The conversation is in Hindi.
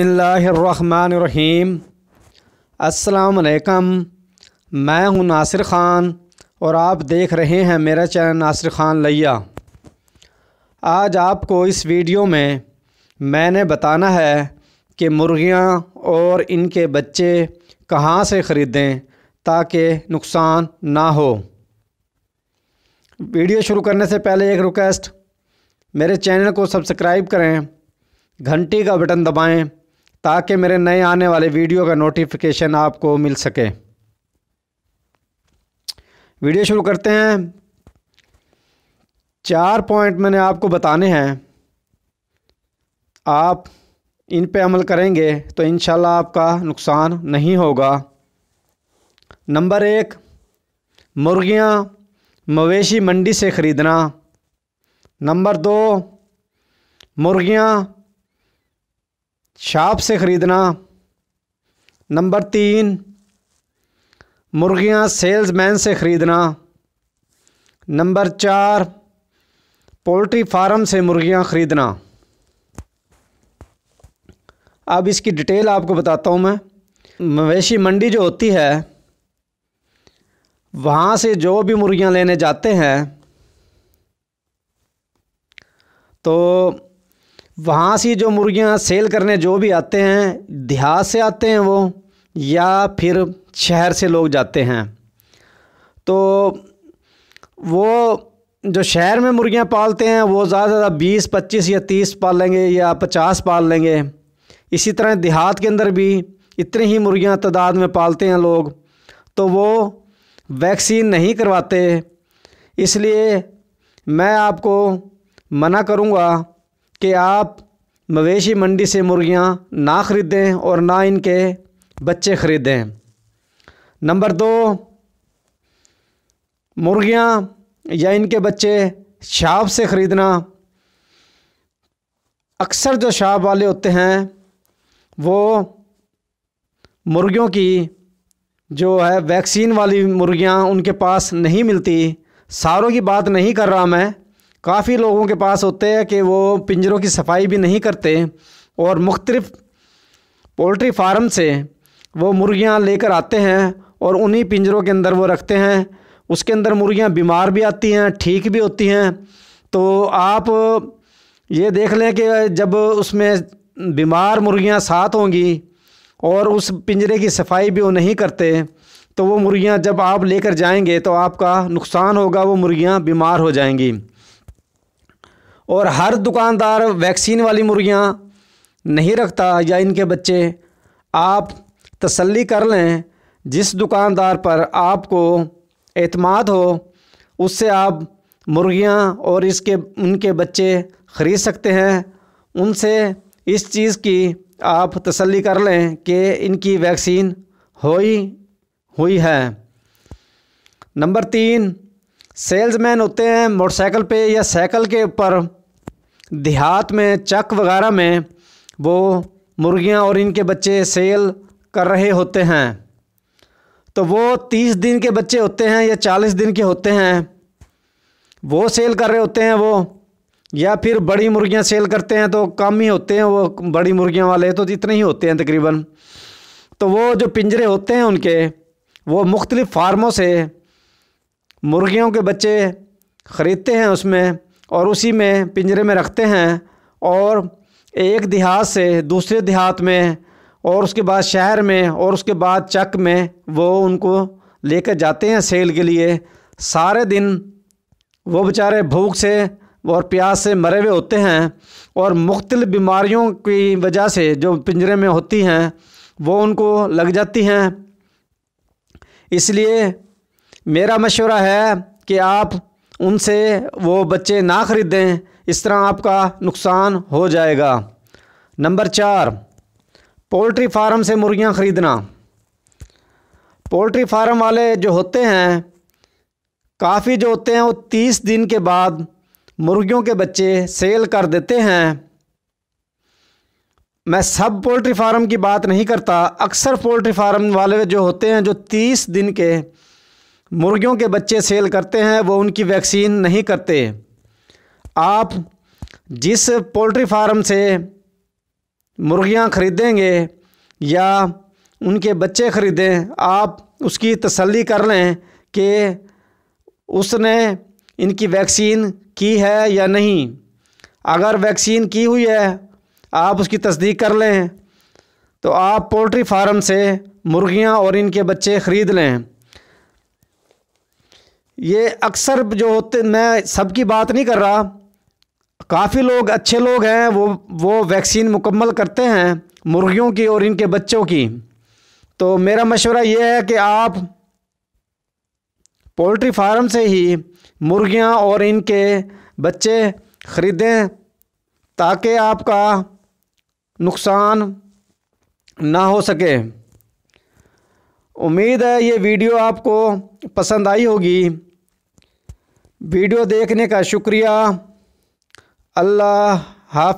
बसमीम् अल्लाम मैं हूं नासिर ख़ान और आप देख रहे हैं मेरा चैनल नासिर ख़ान लिया आज आपको इस वीडियो में मैंने बताना है कि मुर्गियां और इनके बच्चे कहां से ख़रीदें ताकि नुकसान ना हो वीडियो शुरू करने से पहले एक रिक्वेस्ट मेरे चैनल को सब्सक्राइब करें घंटी का बटन दबाएं ताकि मेरे नए आने वाले वीडियो का नोटिफिकेशन आपको मिल सके वीडियो शुरू करते हैं चार पॉइंट मैंने आपको बताने हैं आप इन पे अमल करेंगे तो इन आपका नुकसान नहीं होगा नंबर एक मुर्गियाँ मवेशी मंडी से ख़रीदना नंबर दो मुर्गियाँ शॉप से ख़रीदना नंबर तीन मुर्गियाँ सेल्समैन से ख़रीदना नंबर चार पोल्ट्री फार्म से मुर्गियाँ ख़रीदना अब इसकी डिटेल आपको बताता हूँ मैं मवेशी मंडी जो होती है वहाँ से जो भी मुर्गियाँ लेने जाते हैं तो वहाँ से जो मुर्गियाँ सेल करने जो भी आते हैं देहात से आते हैं वो या फिर शहर से लोग जाते हैं तो वो जो शहर में मुर्गियाँ पालते हैं वो ज़्यादा से ज़्यादा बीस पच्चीस या तीस पाल लेंगे या पचास पाल लेंगे इसी तरह देहात के अंदर भी इतनी ही मुर्गियाँ तादाद में पालते हैं लोग तो वो वैक्सीन नहीं करवाते इसलिए मैं आपको मना करूँगा कि आप मवेशी मंडी से मुर्गियां ना ख़रीदें और ना इनके बच्चे ख़रीदें नंबर दो मुर्गियां या इनके बच्चे शाप से ख़रीदना अक्सर जो शाप वाले होते हैं वो मुर्गियों की जो है वैक्सीन वाली मुर्गियां उनके पास नहीं मिलती सारों की बात नहीं कर रहा मैं काफ़ी लोगों के पास होते हैं कि वो पिंजरों की सफाई भी नहीं करते और मुख्तलिफ़ पोल्ट्री फार्म से वो मुर्गियाँ लेकर आते हैं और उन्हीं पिंजरों के अंदर वो रखते हैं उसके अंदर मुर्गियाँ बीमार भी आती हैं ठीक भी होती हैं तो आप ये देख लें कि जब उसमें बीमार मुर्गियाँ साथ होंगी और उस पिंजरे की सफाई भी वो नहीं करते तो वो मुर्गियाँ जब आप लेकर जाएंगे तो आपका नुकसान होगा वो मुर्गियाँ बीमार हो जाएंगी और हर दुकानदार वैक्सीन वाली मुर्गियाँ नहीं रखता या इनके बच्चे आप तसल्ली कर लें जिस दुकानदार पर आपको एतमाद हो उससे आप मुर्गियाँ और इसके उनके बच्चे ख़रीद सकते हैं उनसे इस चीज़ की आप तसल्ली कर लें कि इनकी वैक्सीन हुई हुई है नंबर तीन सेल्समैन होते हैं मोटरसाइकिल पे या साइकिल के ऊपर देहात में चक वगैरह में वो मुर्गियां और इनके बच्चे सेल कर रहे होते हैं तो वो तीस दिन के बच्चे होते हैं या चालीस दिन के होते हैं वो सेल कर रहे होते हैं वो या फिर बड़ी मुर्गियां सेल करते हैं तो कम ही होते हैं वो बड़ी मुर्गियां वाले तो इतने ही होते हैं तकरीबन तो वो जो पिंजरे होते हैं उनके वो मुख्तलिफ़ फार्मों से मुर्गियों के बच्चे ख़रीदते हैं उसमें और उसी में पिंजरे में रखते हैं और एक देहात से दूसरे देहात में और उसके बाद शहर में और उसके बाद चक में वो उनको लेकर जाते हैं सेल के लिए सारे दिन वो बेचारे भूख से और प्यास से मरे हुए होते हैं और मुख्तल बीमारियों की वजह से जो पिंजरे में होती हैं वो उनको लग जाती हैं इसलिए मेरा मशवरा है कि आप उनसे वो बच्चे ना ख़रीदें इस तरह आपका नुकसान हो जाएगा नंबर चार पोल्ट्री फार्म से मुर्गियाँ ख़रीदना पोल्ट्री फार्म वाले जो होते हैं काफ़ी जो होते हैं वो तीस दिन के बाद मुर्गियों के बच्चे सेल कर देते हैं मैं सब पोल्ट्री फार्म की बात नहीं करता अक्सर पोल्ट्री फार्म वाले जो होते हैं जो तीस दिन के मुर्गियों के बच्चे सेल करते हैं वो उनकी वैक्सीन नहीं करते आप जिस पोल्ट्री फार्म से मुर्गियां ख़रीदेंगे या उनके बच्चे ख़रीदें आप उसकी तसल्ली कर लें कि उसने इनकी वैक्सीन की है या नहीं अगर वैक्सीन की हुई है आप उसकी तस्दीक कर लें तो आप पोल्ट्री फार्म से मुर्गियां और इनके बच्चे ख़रीद लें ये अक्सर जो होते मैं सबकी बात नहीं कर रहा काफ़ी लोग अच्छे लोग हैं वो वो वैक्सीन मुकम्मल करते हैं मुर्गियों की और इनके बच्चों की तो मेरा मशवरा ये है कि आप पोल्ट्री फार्म से ही मुर्गियाँ और इनके बच्चे ख़रीदें ताकि आपका नुकसान ना हो सके उम्मीद है ये वीडियो आपको पसंद आई होगी वीडियो देखने का शुक्रिया अल्लाह हाफ